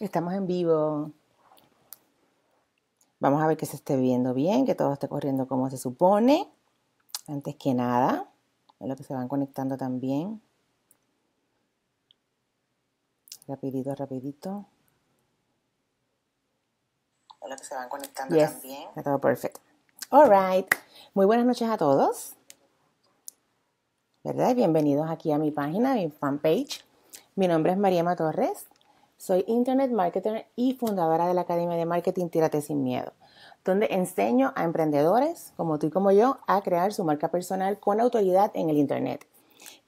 Estamos en vivo. Vamos a ver que se esté viendo bien, que todo esté corriendo como se supone. Antes que nada, en lo que se van conectando también. Rapidito, rapidito. A lo que se van conectando también. Está todo perfecto. All right. Muy buenas noches a todos. ¿verdad? Bienvenidos aquí a mi página, mi fanpage. Mi nombre es María Torres, soy Internet Marketer y fundadora de la Academia de Marketing Tírate Sin Miedo, donde enseño a emprendedores como tú y como yo a crear su marca personal con autoridad en el Internet.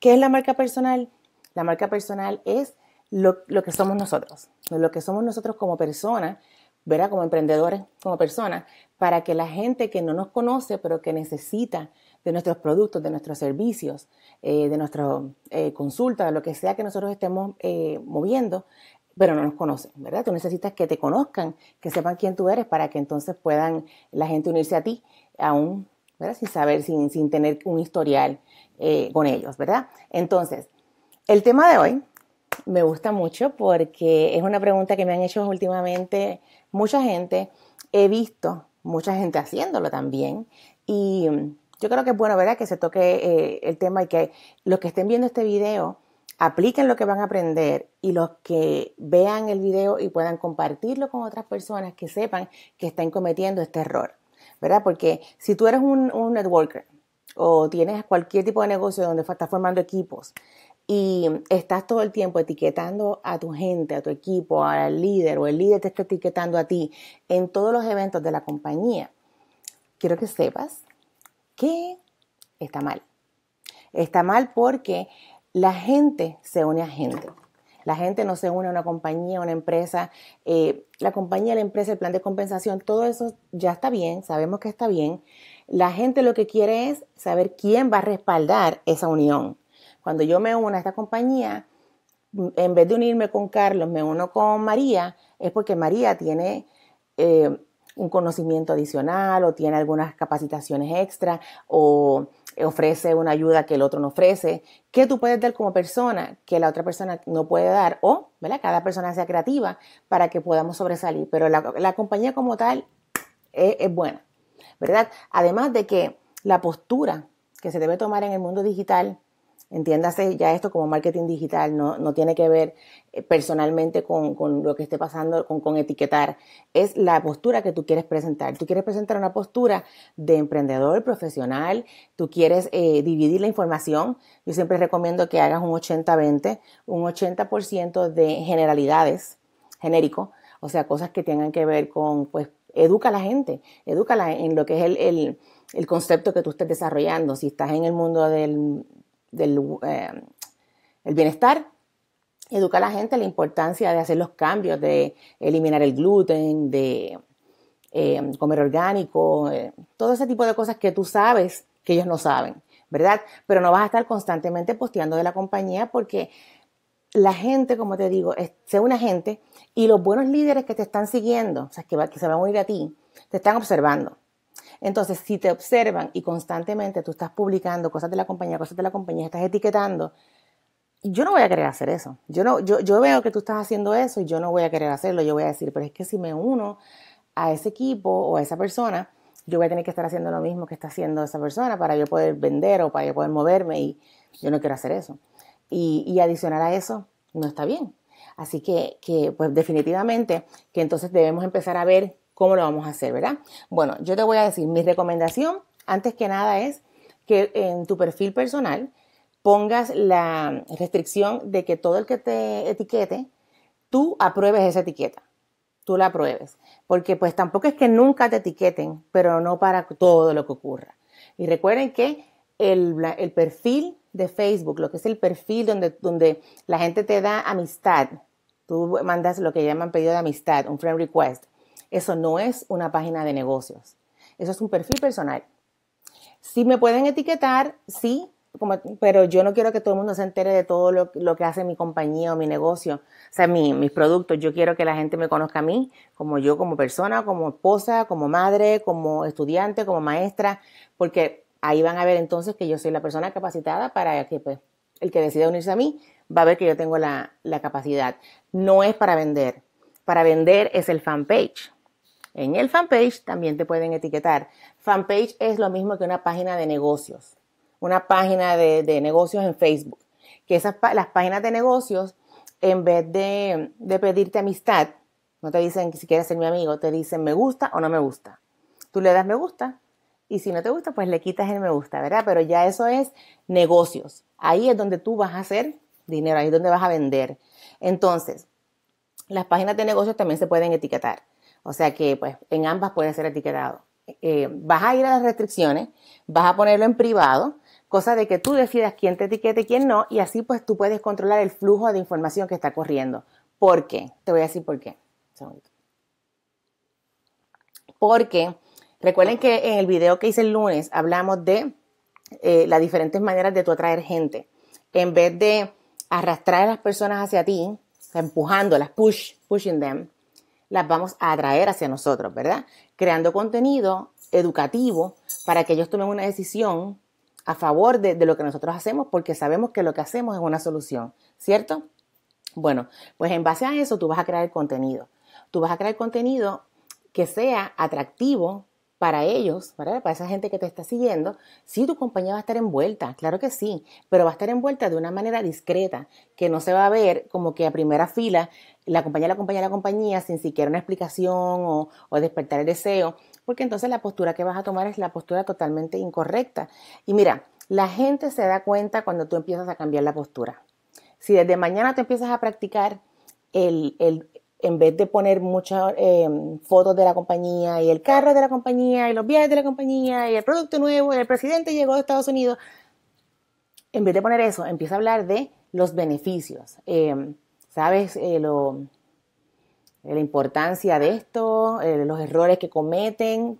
¿Qué es la marca personal? La marca personal es lo, que somos nosotros, lo que somos nosotros como personas ¿verdad? Como emprendedores, como personas, para que la gente que no nos conoce, pero que necesita de nuestros productos, de nuestros servicios, eh, de nuestra eh, consultas, consulta, de lo que sea que nosotros estemos eh, moviendo, pero no nos conocen, ¿verdad? Tú necesitas que te conozcan, que sepan quién tú eres para que entonces puedan la gente unirse a ti, aún, ¿verdad? Sin saber, sin, sin tener un historial con ellos, ¿verdad? Entonces, el tema de hoy me gusta mucho porque es una pregunta que me han hecho últimamente mucha gente. He visto mucha gente haciéndolo también. Y yo creo que es bueno, ¿verdad?, que se toque eh, el tema y que los que estén viendo este video apliquen lo que van a aprender y los que vean el video y puedan compartirlo con otras personas que sepan que están cometiendo este error, ¿verdad? Porque si tú eres un, un networker o tienes cualquier tipo de negocio donde estás formando equipos y estás todo el tiempo etiquetando a tu gente, a tu equipo, al líder o el líder te está etiquetando a ti en todos los eventos de la compañía, quiero que sepas qué? Está mal. Está mal porque la gente se une a gente. La gente no se une a una compañía, a una empresa. Eh, la compañía, la empresa, el plan de compensación, todo eso ya está bien, sabemos que está bien. La gente lo que quiere es saber quién va a respaldar esa unión. Cuando yo me uno a esta compañía, en vez de unirme con Carlos, me uno con María, es porque María tiene eh, un conocimiento adicional o tiene algunas capacitaciones extra o ofrece una ayuda que el otro no ofrece, que tú puedes dar como persona que la otra persona no puede dar o ¿verdad? cada persona sea creativa para que podamos sobresalir. Pero la, compañía como tal es buena, ¿verdad? Además de que la postura que se debe tomar en el mundo digital Entiéndase ya esto como marketing digital, no, tiene que ver eh, personalmente con, lo que esté pasando, con, etiquetar. Es la postura que tú quieres presentar. Tú quieres presentar una postura de emprendedor, profesional, tú quieres eh, dividir la información. Yo siempre recomiendo que hagas un 80-20, un 80% de generalidades, genérico, o sea, cosas que tengan que ver con, pues, educa a la gente, educa en lo que es el, el concepto que tú estés desarrollando. Si estás en el mundo del, del eh, el bienestar. Educa a la gente la importancia de hacer los cambios, de eliminar el gluten, de eh, comer orgánico, eh, todo ese tipo de cosas que tú sabes que ellos no saben, ¿verdad? Pero no vas a estar constantemente posteando de la compañía porque la gente, como te digo, es, una gente y los buenos líderes que te están siguiendo, o sea, que se van a unir a ti, te están observando. Entonces, si te observan y constantemente tú estás publicando cosas de la compañía, cosas de la compañía, estás etiquetando, yo no voy a querer hacer eso. Yo, no, yo, veo que tú estás haciendo eso y yo no voy a querer hacerlo. Yo voy a decir, pero es que si me uno a ese equipo o a esa persona, yo voy a tener que estar haciendo lo mismo que está haciendo esa persona para yo poder vender o para yo poder moverme y yo no quiero hacer eso. Y, adicionar a eso, no está bien. Así que, que, pues definitivamente que entonces debemos empezar a ver cómo lo vamos a hacer, ¿verdad? Bueno, yo te voy a decir, mi recomendación, antes que nada, es que en tu perfil personal pongas la restricción de que todo el que te etiquete, tú apruebes esa etiqueta, tú la apruebes, porque pues tampoco es que nunca te etiqueten, pero no para todo lo que ocurra. Y recuerden que el, perfil de Facebook, lo que es el perfil donde, donde la gente te da amistad, tú mandas lo que llaman pedido de amistad, un friend request, eso no es una página de negocios. Eso es un perfil personal. Si me pueden etiquetar, sí, pero yo no quiero que todo el mundo se entere de todo lo, que hace mi compañía o mi negocio, o sea, mi, mis productos. Yo quiero que la gente me conozca a mí, como yo, como persona, como esposa, como madre, como estudiante, como maestra, porque ahí van a ver entonces que yo soy la persona capacitada para que pues, el que decida unirse a mí va a ver que yo tengo la, la capacidad. No es para vender. Para vender es el fanpage. En el fanpage también te pueden etiquetar. Fanpage es lo mismo que una página de negocios, una página de, negocios en Facebook. Que esas, las páginas de negocios, en vez de, de pedirte amistad, no te dicen si quieres ser mi amigo, te dicen me gusta o no me gusta. Tú le das me gusta y si no te gusta, pues le quitas el me gusta, ¿verdad? Pero ya eso es negocios. Ahí es donde tú vas a hacer dinero, ahí es donde vas a vender. Entonces, las páginas de negocios también se pueden etiquetar. O sea que pues en ambas puede ser etiquetado. Eh, vas a ir a las restricciones, vas a ponerlo en privado, cosa de que tú decidas quién te etiquete y quién no, y así pues tú puedes controlar el flujo de información que está corriendo. ¿Por qué? Te voy a decir por qué. Porque recuerden que en el video que hice el lunes hablamos de eh, las diferentes maneras de tú atraer gente. En vez de arrastrar a las personas hacia ti, empujándolas, push, pushing them, las vamos a atraer hacia nosotros, ¿verdad? Creando contenido educativo para que ellos tomen una decisión a favor de, lo que nosotros hacemos porque sabemos que lo que hacemos es una solución, ¿cierto? Bueno, pues en base a eso tú vas a crear contenido. Tú vas a crear contenido que sea atractivo para ellos, para esa gente que te está siguiendo, sí, tu compañía va a estar envuelta, claro que sí, pero va a estar envuelta de una manera discreta, que no se va a ver como que a primera fila la compañía, la compañía, la compañía, sin siquiera una explicación o, despertar el deseo, porque entonces la postura que vas a tomar es la postura totalmente incorrecta. Y mira, la gente se da cuenta cuando tú empiezas a cambiar la postura. Si desde mañana te empiezas a practicar el, el en vez de poner muchas eh, fotos de la compañía y el carro de la compañía y los viajes de la compañía y el producto nuevo el presidente llegó de Estados Unidos, en vez de poner eso, empieza a hablar de los beneficios. Eh, ¿Sabes? Eh, lo, la importancia de esto, los errores que cometen.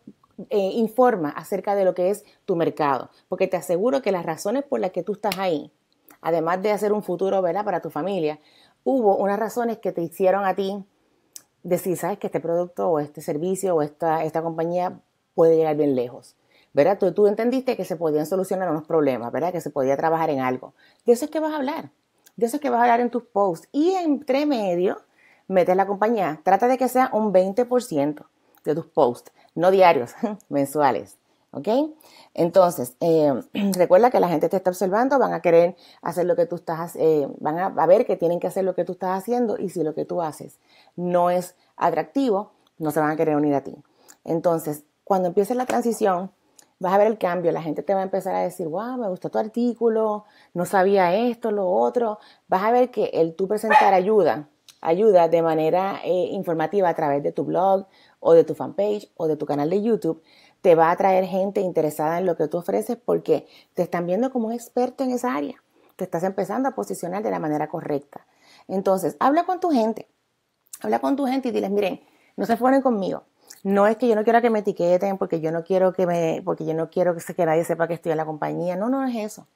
informa acerca de lo que es tu mercado, porque te aseguro que las razones por las que tú estás ahí, además de hacer un futuro para tu familia, hubo unas razones que te hicieron a ti decir, sabes que este producto o este servicio o esta, compañía puede llegar bien lejos. ¿Verdad? Tú, tú entendiste que se podían solucionar unos problemas, ¿verdad? Que se podía trabajar en algo. De eso es que vas a hablar. De eso es que vas a hablar en tus posts. Y entre medio, metes la compañía. Trata de que sea un 20% de tus posts, no diarios, mensuales. ¿Ok? Entonces, eh, recuerda que la gente te está observando, van a querer hacer lo que tú estás, eh, van a, ver que tienen que hacer lo que tú estás haciendo y si lo que tú haces no es atractivo, no se van a querer unir a ti. Entonces, cuando empieces la transición, vas a ver el cambio, la gente te va a empezar a decir, wow, me gustó tu artículo, no sabía esto, lo otro, vas a ver que el tú presentar ayuda, ayuda de manera eh, informativa a través de tu blog o de tu fanpage o de tu canal de YouTube, te va a traer gente interesada en lo que tú ofreces porque te están viendo como un experto en esa área, te estás empezando a posicionar de la manera correcta. Entonces, habla con tu gente, Habla con tu gente y diles, miren, no se ponen conmigo. No es que yo no quiera que me etiqueten, porque yo no quiero que me, porque yo no quiero que, nadie sepa que estoy en la compañía. No, no es eso.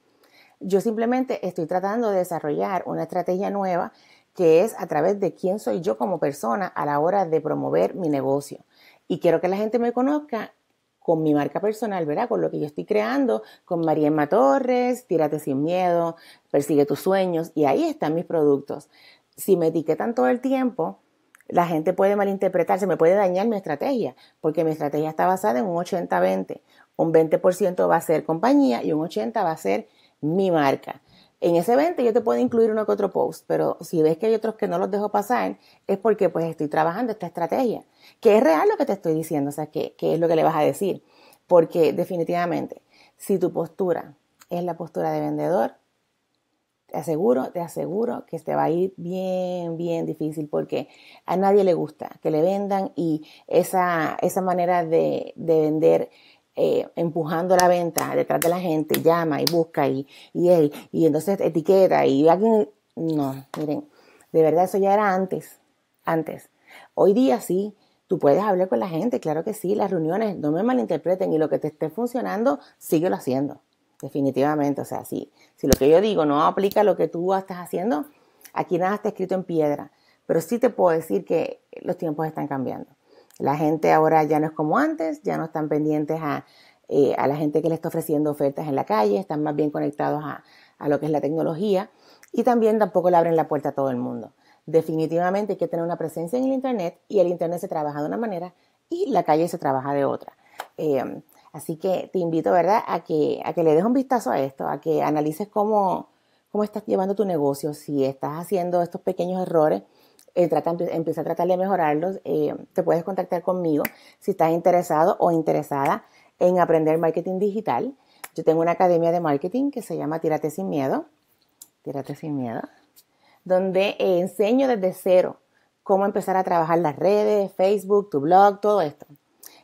Yo simplemente estoy tratando de desarrollar una estrategia nueva que es a través de quién soy yo como persona a la hora de promover mi negocio. Y quiero que la gente me conozca con mi marca personal, ¿verdad? Con lo que yo estoy creando, con Emma Torres, Tírate sin miedo, Persigue tus sueños, y ahí están mis productos. Si me etiquetan todo el tiempo, la gente puede malinterpretarse, me puede dañar mi estrategia, porque mi estrategia está basada en un 80-20. Un 20% va a ser compañía y un 80% va a ser mi marca. En ese 20 yo te puedo incluir uno que otro post, pero si ves que hay otros que no los dejo pasar, es porque pues estoy trabajando esta estrategia, que es real lo que te estoy diciendo, o sea, que, es lo que le vas a decir. Porque definitivamente, si tu postura es la postura de vendedor, te aseguro, te aseguro que te va a ir bien, bien difícil porque a nadie le gusta que le vendan y esa, esa manera de, vender eh, empujando la venta detrás de la gente, llama y busca y, y, y, entonces etiqueta y alguien, no, miren, de verdad eso ya era antes, antes. Hoy día sí, Tú puedes hablar con la gente, claro que sí, las reuniones, no me malinterpreten y lo que te esté funcionando, síguelo haciendo definitivamente. O sea, si, si lo que yo digo no aplica lo que tú estás haciendo, aquí nada está escrito en piedra. Pero sí te puedo decir que los tiempos están cambiando. La gente ahora ya no es como antes, ya no están pendientes eh, a, la gente que le está ofreciendo ofertas en la calle, están más bien conectados a, a lo que es la tecnología y también tampoco le abren la puerta a todo el mundo. Definitivamente hay que tener una presencia en el Internet y el Internet se trabaja de una manera y la calle se trabaja de otra. Eh, Así que te invito, ¿verdad?, a que, a que le des un vistazo a esto, a que analices cómo, cómo estás llevando tu negocio, si estás haciendo estos pequeños errores, eh, empieza a tratar de mejorarlos. Eh, te puedes contactar conmigo si estás interesado o interesada en aprender marketing digital. Yo tengo una academia de marketing que se llama Tírate sin miedo, Tírate sin miedo, donde eh, enseño desde cero cómo empezar a trabajar las redes, Facebook, tu blog, todo esto.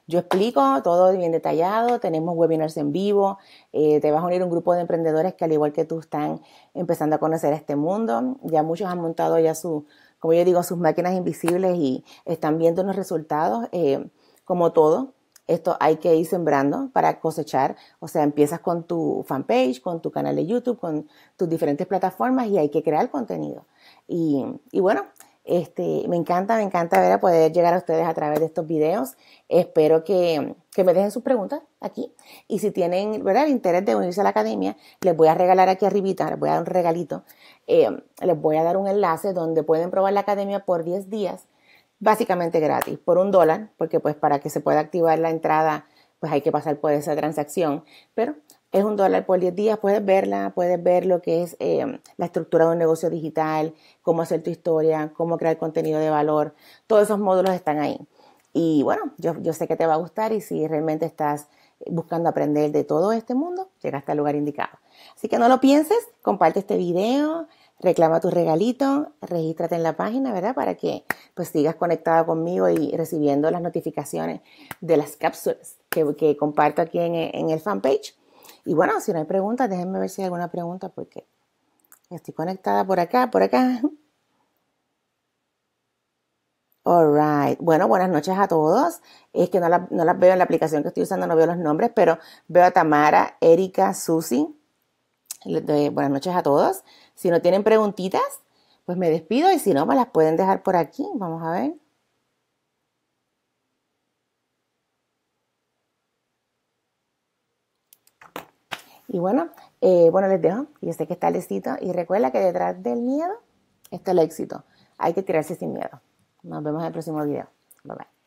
Yo explico todo bien detallado, tenemos webinars en vivo, eh, te vas a unir un grupo de emprendedores que al igual que tú están empezando a conocer este mundo. Ya muchos han montado ya su, como yo digo, sus máquinas invisibles y están viendo los resultados. Eh, como todo, esto hay que ir sembrando para cosechar. O sea, empiezas con tu fanpage, con tu canal de YouTube, con tus diferentes plataformas y hay que crear contenido. y bueno, este, me encanta, me encanta ver a poder llegar a ustedes a través de estos videos. Espero que, me dejen sus preguntas aquí. Y si tienen ¿verdad? el interés de unirse a la academia, les voy a regalar aquí arribita, les voy a dar un regalito. Eh, les voy a dar un enlace donde pueden probar la academia por 10 días, básicamente gratis, por un dólar, porque pues para que se pueda activar la entrada, pues hay que pasar por esa transacción. Pero es un dólar por 10 días, puedes verla, puedes ver lo que es em, la estructura de un negocio digital, cómo hacer tu historia, cómo crear contenido de valor, todos esos módulos están ahí. Y bueno, yo, sé que te va a gustar y si realmente estás buscando aprender de todo este mundo, llegaste al lugar indicado. Así que no lo pienses, comparte este video, reclama tu regalito, regístrate en la página, ¿verdad? Para que pues sigas conectado conmigo y recibiendo las notificaciones de las cápsulas que, comparto aquí en, en el fanpage. Y bueno, si no hay preguntas, déjenme ver si hay alguna pregunta porque estoy conectada por acá, por acá. All right. Bueno, buenas noches a todos. Es que no, no las veo en la aplicación que estoy usando, no veo los nombres, pero veo a Tamara, Erika, Susi. Buenas noches a todos. Si no tienen preguntitas, pues me despido y si no, me las pueden dejar por aquí. Vamos a ver. Y bueno, eh, bueno, les dejo. Yo sé que está lecito y recuerda que detrás del miedo está el éxito. Hay que tirarse sin miedo. Nos vemos en el próximo video. Bye bye.